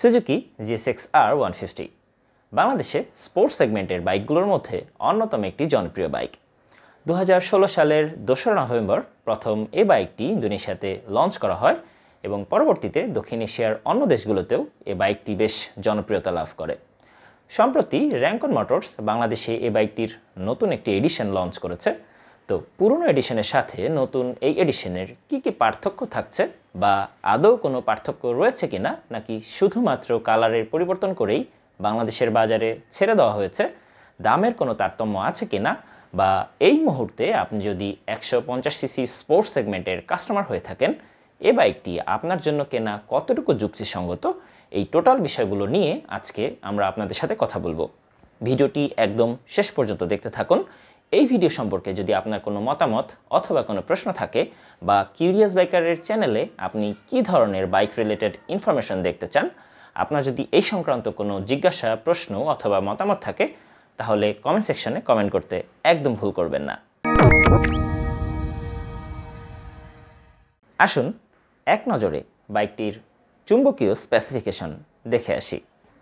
Suzuki GSX R one fifty বাংলাদেশে sports সেগমেন্টের বাইকগুলোর মধ্যে অন্যতম একটি জনপ্রিয় বাইক দু সালের দোসরা নভেম্বর প্রথম এ বাইকটি ইন্দোনেশিয়াতে লঞ্চ করা হয় এবং পরবর্তীতে দক্ষিণ এশিয়ার অন্য দেশগুলোতেও এ বাইকটি বেশ জনপ্রিয়তা লাভ করে সম্প্রতি র্যাঙ্কন মোটরস বাংলাদেশে এ বাইকটির নতুন একটি এডিশন লঞ্চ করেছে তো পুরনো এডিশনের সাথে নতুন এই এডিশনের কি কি পার্থক্য থাকছে বা আদৌ কোনো পার্থক্য রয়েছে কি না নাকি শুধুমাত্র কালারের পরিবর্তন করেই বাংলাদেশের বাজারে ছেড়ে দেওয়া হয়েছে দামের কোনো তারতম্য আছে কি না বা এই মুহূর্তে আপনি যদি একশো পঞ্চাশ সিসি স্পোর্টস সেগমেন্টের কাস্টমার হয়ে থাকেন এ বাইকটি আপনার জন্য কেনা কতটুকু যুক্তিসঙ্গত এই টোটাল বিষয়গুলো নিয়ে আজকে আমরা আপনাদের সাথে কথা বলবো ভিডিওটি একদম শেষ পর্যন্ত দেখতে থাকুন এই ভিডিও সম্পর্কে যদি আপনার কোনো মতামত অথবা কোনো প্রশ্ন থাকে বা কিউরিয়াস বাইকারের চ্যানেলে আপনি কি ধরনের বাইক রিলেটেড ইনফরমেশন দেখতে চান আপনার যদি এই সংক্রান্ত কোনো জিজ্ঞাসা প্রশ্ন অথবা মতামত থাকে তাহলে কমেন্ট সেকশনে কমেন্ট করতে একদম ভুল করবেন না আসুন এক নজরে বাইকটির চুম্বকীয় স্পেসিফিকেশন দেখে আসি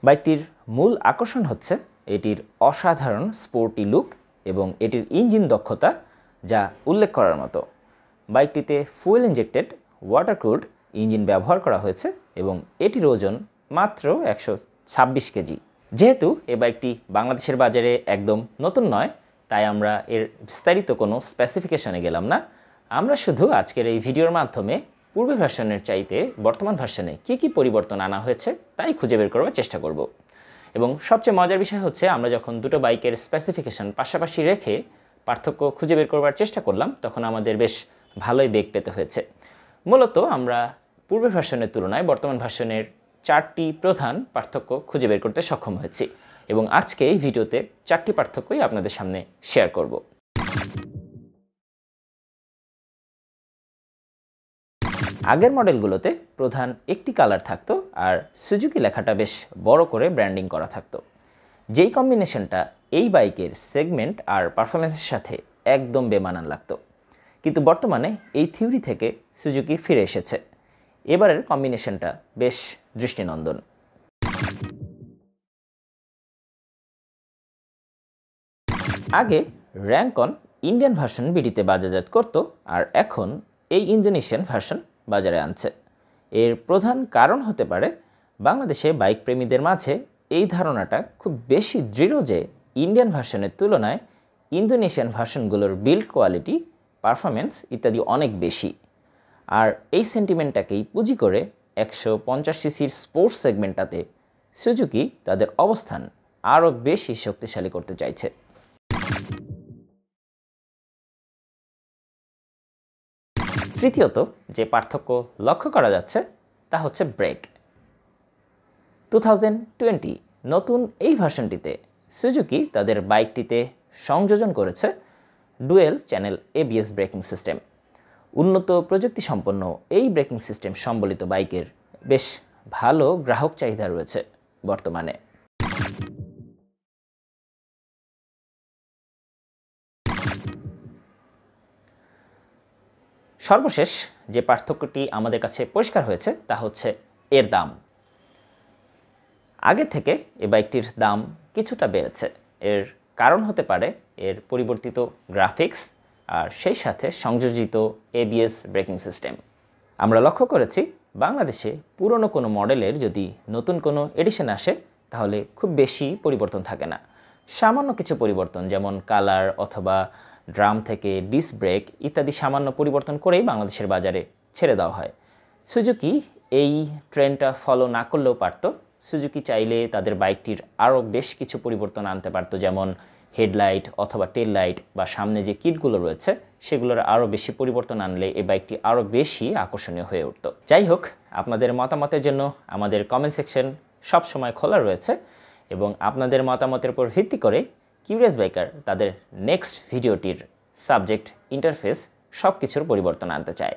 বাইকটির মূল আকর্ষণ হচ্ছে এটির অসাধারণ স্পোর্টি লুক এবং এটির ইঞ্জিন দক্ষতা যা উল্লেখ করার মতো বাইকটিতে fuel injected water cooled engine ব্যবহার করা হয়েছে এবং এটির ওজন মাত্র একশো ছাব্বিশ কেজি যেহেতু এ বাইকটি বাংলাদেশের বাজারে একদম নতুন নয় তাই আমরা এর বিস্তারিত কোনো স্পেসিফিকেশনে গেলাম না আমরা শুধু আজকের এই ভিডিওর মাধ্যমে পূর্বে ভার্সনের চাইতে বর্তমান ভার্সনে কি কি পরিবর্তন আনা হয়েছে তাই খুঁজে বের করবার চেষ্টা করব এবং সবচেয়ে মজার বিষয় হচ্ছে আমরা যখন দুটো বাইকের স্পেসিফিকেশন পাশাপাশি রেখে পার্থক্য খুঁজে বের করবার চেষ্টা করলাম তখন আমাদের বেশ ভালোই বেগ পেতে হয়েছে মূলত আমরা পূর্বের ভাষণের তুলনায় বর্তমান ভাষণের চারটি প্রধান পার্থক্য খুঁজে বের করতে সক্ষম হয়েছি এবং আজকে এই ভিডিওতে চারটি পার্থক্যই আপনাদের সামনে শেয়ার করব আগের মডেলগুলোতে প্রধান একটি কালার থাকতো আর সুজুকি লেখাটা বেশ বড় করে ব্র্যান্ডিং করা থাকতো যেই কম্বিনেশনটা এই বাইকের সেগমেন্ট আর পারফরমেন্সের সাথে একদম বেমানান লাগতো কিন্তু বর্তমানে এই থিওরি থেকে সুজুকি ফিরে এসেছে এবারের কম্বিনেশনটা বেশ দৃষ্টিনন্দন আগে র্যাঙ্কন ইন্ডিয়ান ভার্সন বিডিতে বাজাজাত করত আর এখন এই ইন্দোনেশিয়ান ভার্সন বাজারে আনছে এর প্রধান কারণ হতে পারে বাংলাদেশে বাইক প্রেমীদের মাঝে এই ধারণাটা খুব বেশি দৃঢ় যে ইন্ডিয়ান ভার্সনের তুলনায় ইন্দোনেশিয়ান ভার্সনগুলোর বিল্ড কোয়ালিটি পারফরমেন্স ইত্যাদি অনেক বেশি আর এই সেন্টিমেন্টটাকেই পুঁজি করে একশো পঞ্চাশ সিসির স্পোর্টস সেগমেন্টটাতে সুজুকি তাদের অবস্থান আরও বেশি শক্তিশালী করতে চাইছে তৃতীয়ত যে পার্থক্য লক্ষ্য করা যাচ্ছে তা হচ্ছে ব্রেক টু নতুন এই ভার্সনটিতে সুজুকি তাদের বাইকটিতে সংযোজন করেছে dual channel ABS braking system উন্নত প্রযুক্তি সম্পন্ন এই ব্রেকিং সিস্টেম সম্বলিত বাইকের বেশ ভালো গ্রাহক চাহিদা রয়েছে বর্তমানে সর্বশেষ যে পার্থক্যটি আমাদের কাছে পরিষ্কার হয়েছে তা হচ্ছে এর দাম আগে থেকে এ বাইকটির দাম কিছুটা বেড়েছে এর কারণ হতে পারে এর পরিবর্তিত গ্রাফিক্স আর সেই সাথে সংযোজিত এবিএস ব্রেকিং সিস্টেম আমরা লক্ষ্য করেছি বাংলাদেশে পুরনো কোনো মডেলের যদি নতুন কোনো এডিশন আসে তাহলে খুব বেশি পরিবর্তন থাকে না সামান্য কিছু পরিবর্তন যেমন কালার অথবা ড্রাম থেকে ডিস ব্রেক ইত্যাদি সামান্য পরিবর্তন করেই বাংলাদেশের বাজারে ছেড়ে দেওয়া হয় সুজুকি এই ট্রেনটা ফলো না করলেও পারত সুজুকি চাইলে তাদের বাইকটির আরও বেশ কিছু পরিবর্তন আনতে পারত যেমন হেডলাইট অথবা টেল লাইট বা সামনে যে কিটগুলো রয়েছে সেগুলোর আরও বেশি পরিবর্তন আনলে এই বাইকটি আরও বেশি আকর্ষণীয় হয়ে উঠত যাই হোক আপনাদের মতামতের জন্য আমাদের কমেন্ট সেকশন সবসময় খোলা রয়েছে এবং আপনাদের মতামতের উপর ভিত্তি করে কিউরিয়াস বাইকার তাদের নেক্সট ভিডিওটির সাবজেক্ট ইন্টারফেস সব কিছুর পরিবর্তন আনতে চায়